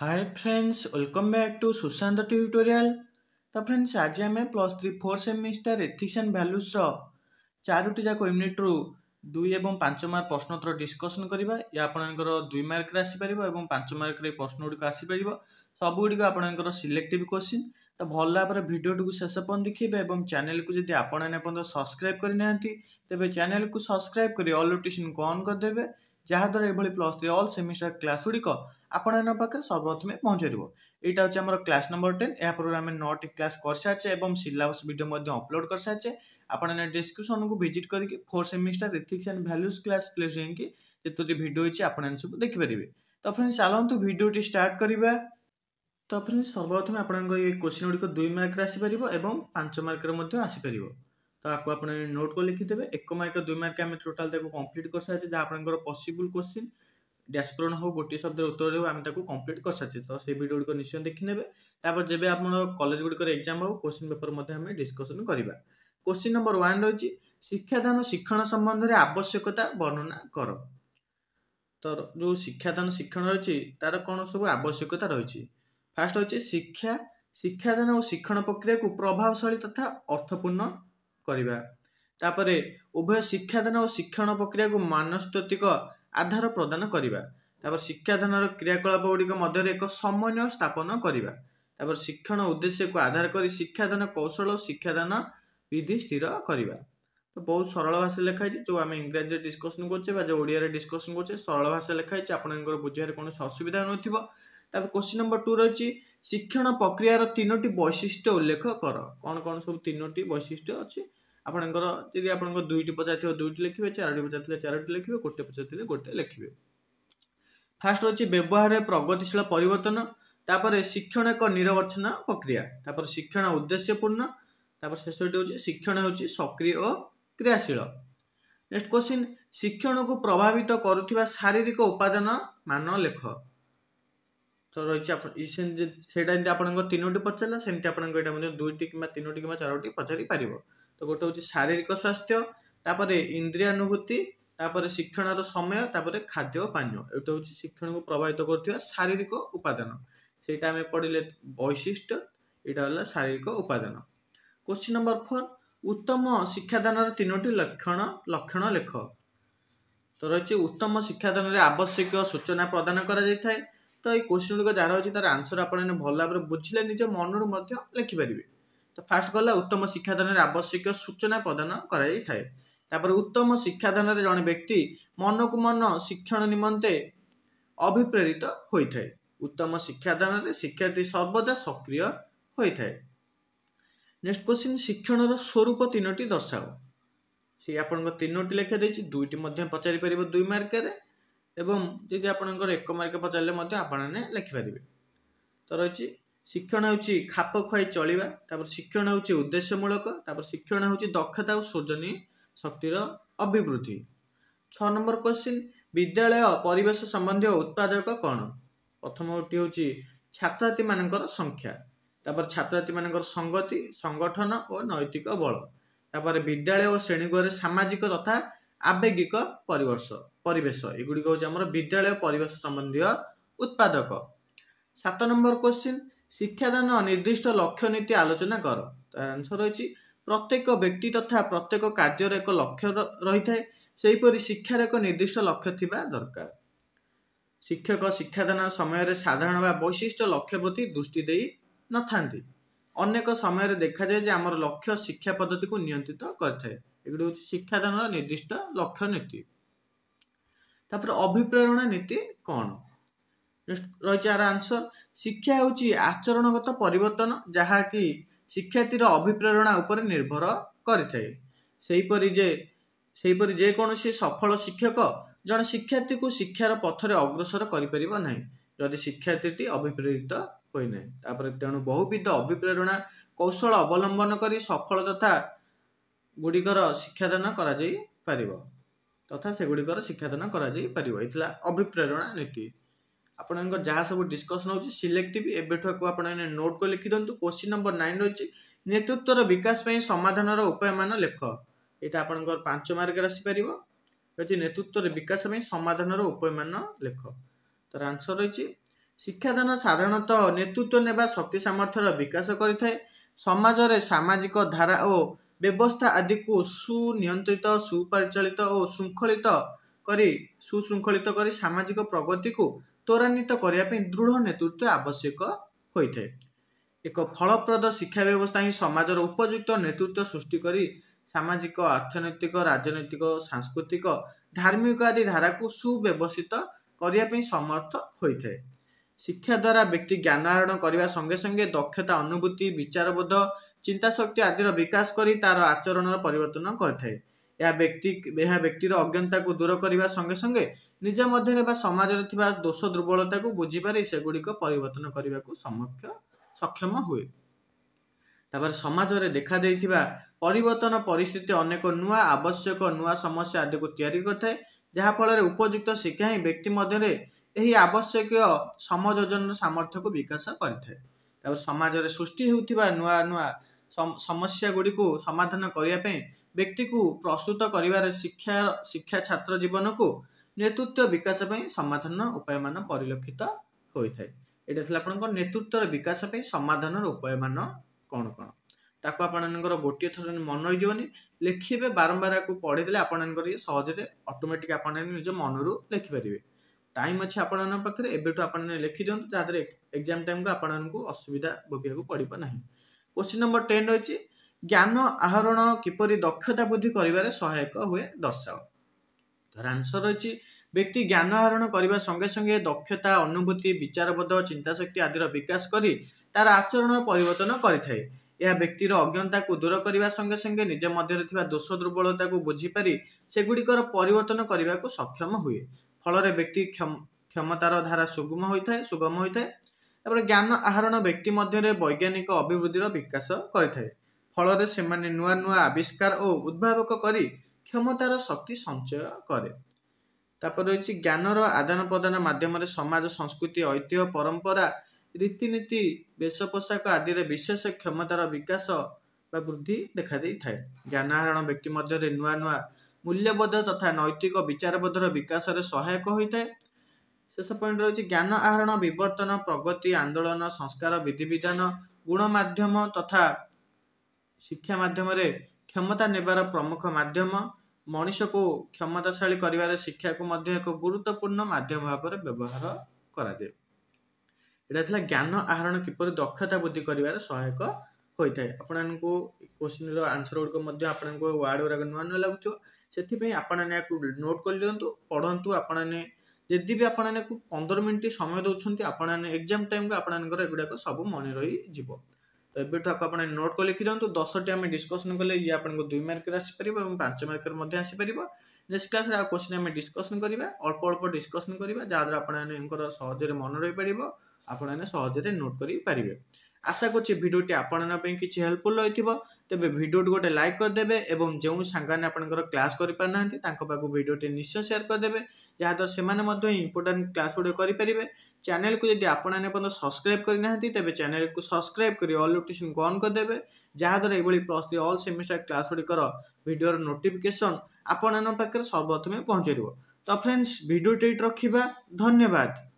high friends welcome back to Sushant tutorial তো friends আজ আমি plus three four semester ethics and ভ্যালুসর চারোটি যাক ইউনিট্রু দুই এবং পাঁচ মার্ক প্রশ্নোত্তর ডিসকসন করা ইয়ে আপনার দুই মার্করে আসিপার এবং পাঁচ মার্করে এই প্রশ্নগুড়ি আসিপার সবুগুড়ি আপনার সিলেক্টিভ কোশ্চিন তো ভাল ভাবে ভিডিওটি শেষ পর্যন্ত দেখবে এবং চ্যানেলকে যদি আপনার এপর্যন্ত সবসক্রাইব করে না তবে চ্যানেলকে সবসক্রাইব করে অল নোটিফিকেশন অন করেদেবে যাহাদ্বারা এভাবে plus three all semester class গুড়িক ଆପଣମାନଙ୍କ ପାଖରେ ସର୍ବପ୍ରଥମେ ପହଞ୍ଚାଇବ ଏଇଟା ହେଉଛି ଆମର କ୍ଲାସ୍ ନମ୍ବର ଟେନ୍ ଏହା ପୂର୍ବରୁ ଆମେ ନଅଟି କ୍ଲାସ୍ କରିସାରିଛେ ଏବଂ ସିଲାବସ୍ ଭିଡ଼ିଓ ମଧ୍ୟ ଅପଲୋଡ଼ କରିସାରିଛେ ଆପଣମାନେ ଡିସ୍କ୍ରିପ୍ସନ୍କୁ ଭିଜିଟ୍ କରିକି four semester ethics and values class place ଯାଇକି ଯେତୋଟି ଭିଡ଼ିଓ ଅଛି ଆପଣମାନେ ସବୁ ଦେଖିପାରିବେ ତ ଫ୍ରେଣ୍ଡସ୍ ଚାଲନ୍ତୁ ଭିଡ଼ିଓଟି ଷ୍ଟାର୍ଟ କରିବା ତ ଫ୍ରେଣ୍ଡସ୍ ସର୍ବପ୍ରଥମେ ଆପଣଙ୍କର ଏଇ କୋଶ୍ଚିନ୍ ଗୁଡ଼ିକ ଦୁଇ ମାର୍କରେ ଆସିପାରିବ ଏବଂ ପାଞ୍ଚ ମାର୍କରେ ମଧ୍ୟ ଆସିପାରିବ ତ ଆକୁ ଆପଣ ନୋଟ୍ କରି ଲେଖିଦେବେ ଏକ ମାର୍କ ଦୁଇ ମାର୍କ ଆମେ ଟୋଟାଲ୍ ତାକୁ କମ୍ପ୍ଲିଟ୍ କରିସାରିଛେ ଯାହା ଆପଣଙ୍କର ପସିବୁଲ୍ କୋଶ୍ଚିନ୍ ଡ୍ୟାସ୍କରଣ ହଉ ଗୋଟିଏ ଶବ୍ଦର ଉତ୍ତର ହେଉ ଆମେ ତାକୁ କମ୍ପ୍ଲିଟ୍ କରିସାରିଛେ ତ ସେ ଭିଡ଼ିଓ ଗୁଡ଼ିକ ନିଶ୍ଚୟ ଦେଖିନେବେ ତାପରେ ଯେବେ ଆପଣ କଲେଜ ଗୁଡ଼ିକର ଏକ୍ଜାମ୍ ହେଉ କୋଶ୍ଚିନ୍ ପେପର ମଧ୍ୟ ଆମେ ଡିସ୍କସନ୍ କରିବା କୋଶ୍ଚିନ୍ ନମ୍ବର ୱାନ୍ ରହିଛି ଶିକ୍ଷାଦାନ ଶିକ୍ଷଣ ସମ୍ବନ୍ଧରେ ଆବଶ୍ୟକତା ବର୍ଣ୍ଣନା କର ତ ଯେଉଁ ଶିକ୍ଷାଦାନ ଶିକ୍ଷଣ ରହିଛି ତାର କ'ଣ ସବୁ ଆବଶ୍ୟକତା ରହିଛି ଫାର୍ଷ୍ଟ ହେଉଛି ଶିକ୍ଷା ଶିକ୍ଷାଦାନ ଓ ଶିକ୍ଷଣ ପ୍ରକ୍ରିୟାକୁ ପ୍ରଭାବଶାଳୀ ତଥା ଅର୍ଥପୂର୍ଣ୍ଣ କରିବା ତାପରେ ଉଭୟ ଶିକ୍ଷାଦାନ ଓ ଶିକ୍ଷଣ ପ୍ରକ୍ରିୟାକୁ ମାନସ୍ତତ୍ତ୍ୱିକ ଆଧାର ପ୍ରଦାନ କରିବା ତାପରେ ଶିକ୍ଷାଦାନର କ୍ରିୟାକଳାପ ଗୁଡ଼ିକ ମଧ୍ୟରେ ଏକ ସମନ୍ୱୟ ସ୍ଥାପନ କରିବା ତାପରେ ଶିକ୍ଷଣ ଉଦ୍ଦେଶ୍ୟକୁ ଆଧାର କରି ଶିକ୍ଷାଦାନ କୌଶଳ ଓ ଶିକ୍ଷାଦାନ ବିଧି ସ୍ଥିର କରିବା ତ ବହୁତ ସରଳ ଭାଷା ଲେଖା ହେଇଛି ଯେଉଁ ଆମେ ଇଂରାଜୀରେ ଡିସ୍କସନ୍ କରୁଛେ ବା ଯେଉଁ ଓଡ଼ିଆରେ ଡିସ୍କସନ୍ କରୁଛେ ସରଳ ଭାଷା ଲେଖା ହେଇଛି ଆପଣଙ୍କର ବୁଝିବାରେ କୌଣସି ଅସୁବିଧା ନଥିବ ତାପରେ କୋଶ୍ଚିନ୍ ନମ୍ବର ଟୁ ରହିଛି ଶିକ୍ଷଣ ପ୍ରକ୍ରିୟାର ତିନୋଟି ବୈଶିଷ୍ଟ୍ୟ ଉଲ୍ଲେଖ କର କ'ଣ କ'ଣ ସବୁ ତିନୋଟି ବୈଶିଷ୍ଟ୍ୟ ଅଛି ଆପଣଙ୍କର ଯଦି ଆପଣଙ୍କ ଦୁଇଟି ପଚାରିଥିବ ଦୁଇଟି ଲେଖିବେ ଚାରୋଟି ପଚାରିଥିଲେ ଚାରୋଟି ଲେଖିବେ ଗୋଟେ ପଚାରିଥିଲେ ଗୋଟେ ଲେଖିବେ ଫାର୍ଷ୍ଟ ହେଉଛି ବ୍ୟବହାରରେ ପ୍ରଗତିଶୀଳ ପରିବର୍ତ୍ତନ ତାପରେ ଶିକ୍ଷଣ ଏକ ନିରବଚ୍ଛିନ୍ନ ପ୍ରକ୍ରିୟା ତାପରେ ଶିକ୍ଷଣ ଉଦ୍ଦେଶ୍ୟପୂର୍ଣ୍ଣ ତାପରେ ଶେଷଟି ହେଉଛି ଶିକ୍ଷଣ ହେଉଛି ସକ୍ରିୟ ଓ କ୍ରିୟାଶୀଳ ନେକ୍ସଟ କ୍ୱେଶ୍ଚିନ୍ ଶିକ୍ଷଣକୁ ପ୍ରଭାବିତ କରୁଥିବା ଶାରୀରିକ ଉପାଦାନ ମାନ ଲେଖ ତ ରହିଛି ଆପଣ ସେଇଟା ଯେମିତି ଆପଣଙ୍କ ତିନୋଟି ପଚାରିଲା ସେମିତି ଆପଣଙ୍କ ଏଇଟା ମଧ୍ୟ ଦୁଇଟି କିମ୍ବା ତିନୋଟି କିମ୍ବା ଚାରୋଟି ପଚାରି ତ ଗୋଟେ ହେଉଛି ଶାରୀରିକ ସ୍ୱାସ୍ଥ୍ୟ ତାପରେ ଇନ୍ଦ୍ରିୟାନୁଭୂତି ତାପରେ ଶିକ୍ଷଣର ସମୟ ତାପରେ ଖାଦ୍ୟ ପାନୀୟ ଏଇଟା ହେଉଛି ଶିକ୍ଷଣକୁ ପ୍ରଭାବିତ କରୁଥିବା ଶାରୀରିକ ଉପାଦାନ ସେଇଟା ଆମେ ପଢ଼ିଲେ ବୈଶିଷ୍ଟ୍ୟ ଏଇଟା ହେଲା ଶାରୀରିକ ଉପାଦାନ କୋଶ୍ଚିନ୍ ନମ୍ବର ଫୋର୍ ଉତ୍ତମ ଶିକ୍ଷାଦାନର ତିନୋଟି ଲକ୍ଷଣ ଲକ୍ଷଣ ଲେଖ ତ ରହିଛି ଉତ୍ତମ ଶିକ୍ଷାଦାନରେ ଆବଶ୍ୟକ ସୂଚନା ପ୍ରଦାନ କରାଯାଇଥାଏ ତ ଏଇ କୋଶ୍ଚିନ୍ ଗୁଡ଼ିକ ଯାହାର ରହିଛି ତାର ଆନ୍ସର ଆପଣ ଭଲ ଭାବରେ ବୁଝିଲେ ନିଜ ମନରୁ ମଧ୍ୟ ଲେଖିପାରିବେ ତ ଫାର୍ଷ୍ଟ ଗଲା ଉତ୍ତମ ଶିକ୍ଷାଦାନରେ ଆବଶ୍ୟକ ସୂଚନା ପ୍ରଦାନ କରାଯାଇଥାଏ ତାପରେ ଉତ୍ତମ ଶିକ୍ଷାଦାନରେ ଜଣେ ବ୍ୟକ୍ତି ମନକୁ ମନ ଶିକ୍ଷଣ ନିମନ୍ତେ ଅଭିପ୍ରେରିତ ହୋଇଥାଏ ଉତ୍ତମ ଶିକ୍ଷାଦାନରେ ଶିକ୍ଷାର୍ଥୀ ସର୍ବଦା ସକ୍ରିୟ ହୋଇଥାଏ ନେକ୍ସଟ କ୍ୱେଶ୍ଚିନ୍ ଶିକ୍ଷଣର ସ୍ୱରୂପ ତିନୋଟି ଦର୍ଶାଅ ସେ ଆପଣଙ୍କ ତିନୋଟି ଲେଖା ଦେଇଛି ଦୁଇଟି ମଧ୍ୟ ପଚାରି ପାରିବ ଦୁଇ ମାର୍କରେ ଏବଂ ଯଦି ଆପଣଙ୍କର ଏକ ମାର୍କ ପଚାରିଲେ ମଧ୍ୟ ଆପଣମାନେ ଲେଖିପାରିବେ ତ ରହିଛି ଶିକ୍ଷଣ ହେଉଛି ଖାପ ଖୁଆଇ ଚଳିବା ତାପରେ ଶିକ୍ଷଣ ହେଉଛି ଉଦ୍ଦେଶ୍ୟମୂଳକ ତାପରେ ଶିକ୍ଷଣ ହେଉଛି ଦକ୍ଷତା ଓ ସୃଜନୀ ଶକ୍ତିର ଅଭିବୃଦ୍ଧି ଛଅ ନମ୍ବର କ୍ୱେଶ୍ଚିନ୍ ବିଦ୍ୟାଳୟ ପରିବେଶ ସମ୍ବନ୍ଧୀୟ ଉତ୍ପାଦକ କ'ଣ ପ୍ରଥମ ପ୍ରଥମଟି ହେଉଛି ଛାତ୍ରଛାତ୍ରୀମାନଙ୍କର ସଂଖ୍ୟା ତାପରେ ଛାତ୍ରଛାତ୍ରୀମାନଙ୍କର ସଂଗତି ସଂଗଠନ ଓ ନୈତିକ ବଳ ତାପରେ ବିଦ୍ୟାଳୟ ଓ ଶ୍ରେଣୀ ଗୃହରେ ସାମାଜିକ ତଥା ଆବେଗିକ ପରିବର୍ଷ ପରିବେଶ ଏଗୁଡ଼ିକ ହେଉଛି ଆମର ବିଦ୍ୟାଳୟ ପରିବେଶ ସମ୍ବନ୍ଧୀୟ ଉତ୍ପାଦକ ସାତ ନମ୍ବର କ୍ୱେଶ୍ଚିନ୍ ଶିକ୍ଷାଦାନ ନିର୍ଦ୍ଦିଷ୍ଟ ଲକ୍ଷ୍ୟ ନୀତି ଆଲୋଚନା କର ତା ଆନ୍ସର୍ ରହିଛି ପ୍ରତ୍ୟେକ ବ୍ୟକ୍ତି ତଥା ପ୍ରତ୍ୟେକ କାର୍ଯ୍ୟର ଏକ ଲକ୍ଷ୍ୟ ରହିଥାଏ ସେହିପରି ଶିକ୍ଷାର ଏକ ନିର୍ଦ୍ଦିଷ୍ଟ ଲକ୍ଷ୍ୟ ଥିବା ଦରକାର ଶିକ୍ଷକ ଶିକ୍ଷାଦାନ ସମୟରେ ସାଧାରଣ ବା ବୈଶିଷ୍ଟ ଲକ୍ଷ୍ୟ ପ୍ରତି ଦୃଷ୍ଟି ଦେଇ ନଥାନ୍ତି ଅନେକ ସମୟରେ ଦେଖାଯାଏ ଯେ ଆମର ଲକ୍ଷ୍ୟ ଶିକ୍ଷା ପଦ୍ଧତିକୁ ନିୟନ୍ତ୍ରିତ କରିଥାଏ ଏଗୁଡ଼ିକ ହେଉଛି ଶିକ୍ଷାଦାନର ନିର୍ଦ୍ଦିଷ୍ଟ ଲକ୍ଷ୍ୟ ନୀତି ତାପରେ ଅଭିପ୍ରେରଣା ନୀତି କ'ଣ ରହିଛି ଏହାର ଆନ୍ସର ଶିକ୍ଷା ହେଉଛି ଆଚରଣଗତ ପରିବର୍ତ୍ତନ ଯାହାକି ଶିକ୍ଷାର୍ଥୀର ଅଭିପ୍ରେରଣା ଉପରେ ନିର୍ଭର କରିଥାଏ ସେହିପରି ଯେ ସେହିପରି ଯେକୌଣସି ସଫଳ ଶିକ୍ଷକ ଜଣେ ଶିକ୍ଷାର୍ଥୀକୁ ଶିକ୍ଷାର ପଥରେ ଅଗ୍ରସର କରିପାରିବ ନାହିଁ ଯଦି ଶିକ୍ଷାର୍ଥୀଟି ଅଭିପ୍ରେରିତ ହୋଇନାହିଁ ତାପରେ ତେଣୁ ବହୁବିଧ ଅଭିପ୍ରେରଣା କୌଶଳ ଅବଲମ୍ବନ କରି ସଫଳ ତଥା ଗୁଡ଼ିକର ଶିକ୍ଷାଦାନ କରାଯାଇପାରିବ ତଥା ସେଗୁଡ଼ିକର ଶିକ୍ଷାଦାନ କରାଯାଇପାରିବ ଏଇଥିଲା ଅଭିପ୍ରେରଣା ନୀତି ଆପଣଙ୍କ ଯାହା ସବୁ ଡିସ୍କସନ୍ ହେଉଛି ସିଲେକ୍ଟିଭ୍ ଏବେଠାକୁ ଆପଣ ଏଇନେ ନୋଟ୍ କରି ଲେଖିଦିଅନ୍ତୁ କୋଶ୍ଚିନ୍ ନମ୍ବର ନାଇନ୍ ରହିଛି ନେତୃତ୍ୱର ବିକାଶ ପାଇଁ ସମାଧାନର ଉପାୟମାନ ଲେଖ ଏଇଟା ଆପଣଙ୍କର ପାଞ୍ଚ ମାର୍କରେ ଆସିପାରିବ ଯଦି ନେତୃତ୍ୱର ବିକାଶ ପାଇଁ ସମାଧାନର ଉପାୟମାନ ଲେଖ ତାର ଆନ୍ସର୍ ରହିଛି ଶିକ୍ଷାଦାନ ସାଧାରଣତଃ ନେତୃତ୍ୱ ନେବା ଶକ୍ତି ସାମର୍ଥ୍ୟର ବିକାଶ କରିଥାଏ ସମାଜରେ ସାମାଜିକ ଧାରା ଓ ବ୍ୟବସ୍ଥା ଆଦିକୁ ସୁନିୟନ୍ତ୍ରିତ ସୁପରିଚାଳିତ ଓ ଶୃଙ୍ଖଳିତ କରି ସୁଶୃଙ୍ଖଳିତ କରି ସାମାଜିକ ପ୍ରଗତିକୁ ତ୍ୱରାନ୍ୱିତ କରିବା ପାଇଁ ଦୃଢ଼ ନେତୃତ୍ୱ ଆବଶ୍ୟକ ହୋଇଥାଏ ଏକ ଫଳପ୍ରଦ ଶିକ୍ଷା ବ୍ୟବସ୍ଥା ହିଁ ସମାଜର ଉପଯୁକ୍ତ ନେତୃତ୍ୱ ସୃଷ୍ଟି କରି ସାମାଜିକ ଅର୍ଥନୈତିକ ରାଜନୈତିକ ସାଂସ୍କୃତିକ ଧାର୍ମିକ ଆଦି ଧାରାକୁ ସୁବ୍ୟବସ୍ଥିତ କରିବା ପାଇଁ ସମର୍ଥ ହୋଇଥାଏ ଶିକ୍ଷା ଦ୍ୱାରା ବ୍ୟକ୍ତି ଜ୍ଞାନ ଆହରଣ କରିବା ସଙ୍ଗେ ସଙ୍ଗେ ଦକ୍ଷତା ଅନୁଭୂତି ବିଚାରବୋଧ ଚିନ୍ତାଶକ୍ତି ଆଦିର ବିକାଶ କରି ତାର ଆଚରଣର ପରିବର୍ତ୍ତନ କରିଥାଏ ଏହା ବ୍ୟକ୍ତି ଏହା ବ୍ୟକ୍ତିର ଅଜ୍ଞତାକୁ ଦୂର କରିବା ସଙ୍ଗେ ସଙ୍ଗେ ନିଜ ମଧ୍ୟରେ ବା ସମାଜରେ ଥିବା ଦୋଷ ଦୁର୍ବଳତାକୁ ବୁଝିପାରି ସେଗୁଡ଼ିକ ପରିବର୍ତ୍ତନ କରିବାକୁ ସମକ୍ଷ ସକ୍ଷମ ହୁଏ ତାପରେ ସମାଜରେ ଦେଖାଦେଇଥିବା ପରିବର୍ତ୍ତନ ପରିସ୍ଥିତି ଅନେକ ନୂଆ ଆବଶ୍ୟକ ନୂଆ ସମସ୍ୟା ଆଦିକୁ ତିଆରି କରିଥାଏ ଯାହାଫଳରେ ଉପଯୁକ୍ତ ଶିକ୍ଷା ହିଁ ବ୍ୟକ୍ତି ମଧ୍ୟରେ ଏହି ଆବଶ୍ୟକୀୟ ସମଯୋଜନର ସାମର୍ଥ୍ୟକୁ ବିକାଶ କରିଥାଏ ତାପରେ ସମାଜରେ ସୃଷ୍ଟି ହେଉଥିବା ନୂଆ ନୂଆ ସମସ୍ୟା ଗୁଡ଼ିକୁ ସମାଧାନ କରିବା ପାଇଁ ବ୍ୟକ୍ତିକୁ ପ୍ରସ୍ତୁତ କରିବାରେ ଶିକ୍ଷା ଶିକ୍ଷା ଛାତ୍ର ଜୀବନକୁ ନେତୃତ୍ୱ ବିକାଶ ପାଇଁ ସମାଧାନ ଉପାୟମାନ ପରିଲକ୍ଷିତ ହୋଇଥାଏ ଏଇଟା ଥିଲା ଆପଣଙ୍କ ନେତୃତ୍ୱର ବିକାଶ ପାଇଁ ସମାଧାନର ଉପାୟମାନ କ'ଣ କ'ଣ ତାକୁ ଆପଣଙ୍କର ଗୋଟିଏ ଥର ମନେ ରହିଯିବନି ଲେଖିବେ ବାରମ୍ବାର ଏହାକୁ ପଢ଼ିଦେଲେ ଆପଣଙ୍କର ଇଏ ସହଜରେ ଅଟୋମେଟିକ୍ ଆପଣ ନିଜ ମନରୁ ଲେଖିପାରିବେ ଟାଇମ୍ ଅଛି ଆପଣଙ୍କ ପାଖରେ ଏବେଠୁ ଆପଣ ଲେଖିଦିଅନ୍ତୁ ତା ଦେହରେ ଏକ୍ଜାମ୍ ଟାଇମ୍କୁ ଆପଣଙ୍କୁ ଅସୁବିଧା ଭୋଗିବାକୁ ପଡ଼ିବ ନାହିଁ କୋଶ୍ଚିନ୍ ନମ୍ବର ଟେନ୍ ରହିଛି ଜ୍ଞାନ ଆହରଣ କିପରି ଦକ୍ଷତା ବୃଦ୍ଧି କରିବାରେ ସହାୟକ ହୁଏ ଦର୍ଶାଅ ତାର ଆନ୍ସର ରହିଛି ବ୍ୟକ୍ତି ଜ୍ଞାନ ଆହରଣ କରିବା ସଙ୍ଗେ ସଙ୍ଗେ ଦକ୍ଷତା ଅନୁଭୂତି ବିଚାରବୋଧ ଚିନ୍ତାଶକ୍ତି ଆଦିର ବିକାଶ କରି ତାର ଆଚରଣ ପରିବର୍ତ୍ତନ କରିଥାଏ ଏହା ବ୍ୟକ୍ତିର ଅଜ୍ଞତାକୁ ଦୂର କରିବା ସଙ୍ଗେ ସଙ୍ଗେ ନିଜ ମଧ୍ୟରେ ଥିବା ଦୋଷ ଦୁର୍ବଳତାକୁ ବୁଝିପାରି ସେଗୁଡ଼ିକର ପରିବର୍ତ୍ତନ କରିବାକୁ ସକ୍ଷମ ହୁଏ ଫଳରେ ବ୍ୟକ୍ତି କ୍ଷମତାର ଧାରା ସୁଗମ ହୋଇଥାଏ ସୁଗମ ହୋଇଥାଏ ତାପରେ ଜ୍ଞାନ ଆହରଣ ବ୍ୟକ୍ତି ମଧ୍ୟରେ ବୈଜ୍ଞାନିକ ଅଭିବୃଦ୍ଧିର ବିକାଶ କରିଥାଏ ଫଳରେ ସେମାନେ ନୂଆ ନୂଆ ଆବିଷ୍କାର ଓ ଉଦ୍ଭାବକ କରି କ୍ଷମତାର ଶକ୍ତି ସଞ୍ଚୟ କରେ ତାପରେ ରହିଛି ଜ୍ଞାନର ଆଦାନ ପ୍ରଦାନ ମାଧ୍ୟମରେ ସମାଜ ସଂସ୍କୃତି ଐତିହ୍ୟ ପରମ୍ପରା ରୀତିନୀତି ବେଶ ପୋଷାକ ଆଦିରେ ବିଶେଷ କ୍ଷମତାର ବିକାଶ ବା ବୃଦ୍ଧି ଦେଖାଦେଇଥାଏ ଜ୍ଞାନ ଆହରଣ ବ୍ୟକ୍ତି ମଧ୍ୟରେ ନୂଆ ନୂଆ ମୂଲ୍ୟବୋଧ ତଥା ନୈତିକ ବିଚାରବୋଧର ବିକାଶରେ ସହାୟକ ହୋଇଥାଏ ଶେଷ ପଏଣ୍ଟ ରହିଛି ଜ୍ଞାନ ଆହରଣ ବିବର୍ତ୍ତନ ପ୍ରଗତି ଆନ୍ଦୋଳନ ସଂସ୍କାର ବିଧିବିଧାନ ଗୁଣମାଧ୍ୟମ ତଥା ଶିକ୍ଷା ମାଧ୍ୟମରେ କ୍ଷମତା ନେବାର ପ୍ରମୁଖ ମାଧ୍ୟମ ମଣିଷକୁ କ୍ଷମତାଶାଳୀ କରିବାରେ ଶିକ୍ଷାକୁ ମଧ୍ୟ ଏକ ଗୁରୁତ୍ୱପୂର୍ଣ୍ଣ ମାଧ୍ୟମ ଭାବରେ ବ୍ୟବହାର କରାଯାଏ ଏଇଟା ଥିଲା ଜ୍ଞାନ ଆହରଣ କିପରି ଦକ୍ଷତା ବୃଦ୍ଧି କରିବାରେ ସହାୟକ ହୋଇଥାଏ ଆପଣଙ୍କୁ କୋଶ୍ଚିନ୍ର ଆନ୍ସର ଗୁଡ଼ିକ ମଧ୍ୟ ଆପଣଙ୍କୁ ୱାର୍ଡ଼ ଗୁଡ଼ାକ ନୂଆ ନୂଆ ଲାଗୁଥିବ ସେଥିପାଇଁ ଆପଣମାନେ ଏହାକୁ ନୋଟ୍ କରିଦିଅନ୍ତୁ ପଢ଼ନ୍ତୁ ଆପଣମାନେ ଯଦି ବି ଆପଣମାନେ ପନ୍ଦର ମିନିଟ ସମୟ ଦେଉଛନ୍ତି ଆପଣମାନେ ଏକ୍ଜାମ ଟାଇମ୍କୁ ଆପଣଙ୍କର ଏଗୁଡ଼ାକ ସବୁ ମନେ ରହିଯିବ ତ ଏବେଠୁ ଆକୁ ଆପଣ ନୋଟ୍ କରି ଲେଖିଦିଅନ୍ତୁ ଦଶଟି ଆମେ ଡିସ୍କସନ୍ କଲେ ଇଏ ଆପଣଙ୍କୁ ଦୁଇ ମାର୍କରେ ଆସିପାରିବ ଏବଂ ପାଞ୍ଚ ମାର୍କରେ ମଧ୍ୟ ଆସିପାରିବ ନେକ୍ସଟ କ୍ଲାସ୍ରେ ଆଉ କୋଶ୍ଚିନ୍ ଆମେ ଡିସ୍କସନ୍ କରିବା ଅଳ୍ପ ଅଳ୍ପ ଡିସ୍କସନ୍ କରିବା ଯାହାଦ୍ୱାରା ଆପଣମାନଙ୍କର ସହଜରେ ମନେ ରହିପାରିବ ଆପଣମାନେ ସହଜରେ ନୋଟ୍ କରିପାରିବେ আশা করছি ভিডিওটি আপনার কিছু হেল্পফুল রয়েছে তেবে ভিডিওটি গোটে লাইক করেদেবে এবং যে সাংমানে আপনার ক্লাস করে পারি না তাঁর পাখু ভিডিওটি নিশ্চয় সেয়ার করেদেবে যাদ্বারা সে ইম্পর্টাট ক্লাস গুড়ি করে চ্যানেল কু যদি আপনার পর্যন্ত সবসক্রাইব করে না তেবে চ্যানেল কু সবসক্রাইব করে অল নোটিফিকেসন অন করেদেবে যাদ্বারা এইভাবে plus three all semester class গুড়ির ভিডিওর নোটিফিকেসন আপনার পাখে সর্বপ্রথমে পৌঁছাইব তো ফ্রেন্ডস ভিডিওটি রক্ষা ধন্যবাদ